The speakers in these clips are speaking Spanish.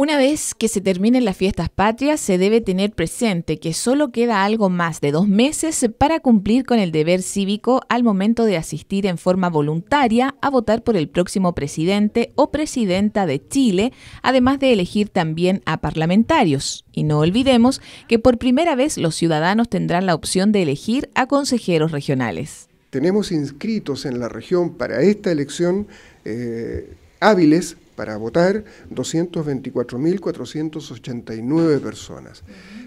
Una vez que se terminen las fiestas patrias, se debe tener presente que solo queda algo más de dos meses para cumplir con el deber cívico al momento de asistir en forma voluntaria a votar por el próximo presidente o presidenta de Chile, además de elegir también a parlamentarios. Y no olvidemos que por primera vez los ciudadanos tendrán la opción de elegir a consejeros regionales. Tenemos inscritos en la región para esta elección eh, hábiles para votar 224.489 personas,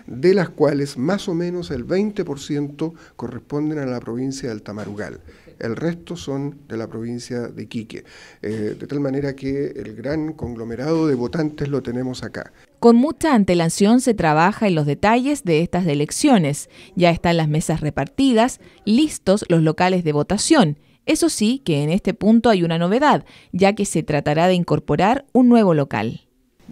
de las cuales más o menos el 20% corresponden a la provincia de Altamarugal. El resto son de la provincia de Quique. Eh, de tal manera que el gran conglomerado de votantes lo tenemos acá. Con mucha antelación se trabaja en los detalles de estas elecciones. Ya están las mesas repartidas, listos los locales de votación eso sí que en este punto hay una novedad, ya que se tratará de incorporar un nuevo local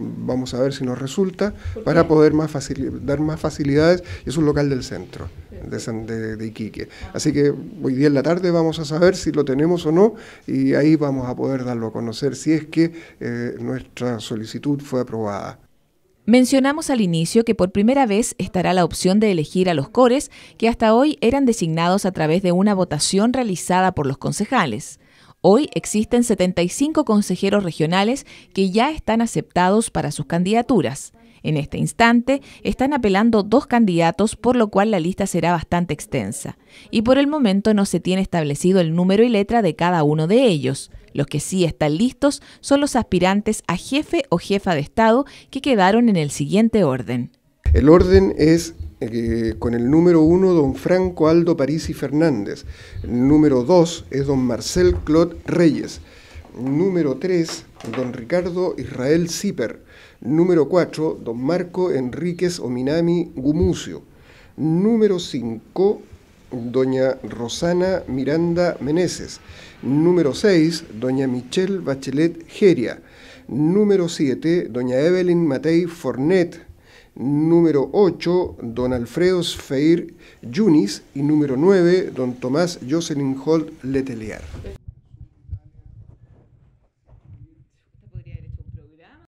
vamos a ver si nos resulta, para poder más dar más facilidades. Es un local del centro, de, Iquique. Así que hoy día en la tarde vamos a saber si lo tenemos o no y ahí vamos a poder darlo a conocer si es que eh, nuestra solicitud fue aprobada. Mencionamos al inicio que por primera vez estará la opción de elegir a los cores que hasta hoy eran designados a través de una votación realizada por los concejales. Hoy existen 75 consejeros regionales que ya están aceptados para sus candidaturas. En este instante están apelando dos candidatos, por lo cual la lista será bastante extensa. Y por el momento no se tiene establecido el número y letra de cada uno de ellos. Los que sí están listos son los aspirantes a jefe o jefa de Estado que quedaron en el siguiente orden. El orden es eh, con el número uno don Franco Aldo París y Fernández. El número dos es don Marcel Claude Reyes. Número 3, don Ricardo Israel Zipper. Número 4, don Marco Enríquez Ominami Gumucio. Número 5, doña Rosana Miranda Meneses. Número 6, doña Michelle Bachelet Geria. Número 7, doña Evelyn Matei Fornet. Número 8, don Alfredo Feir Yunis. Y número 9, don Tomás Jocelyn Holt Letelier.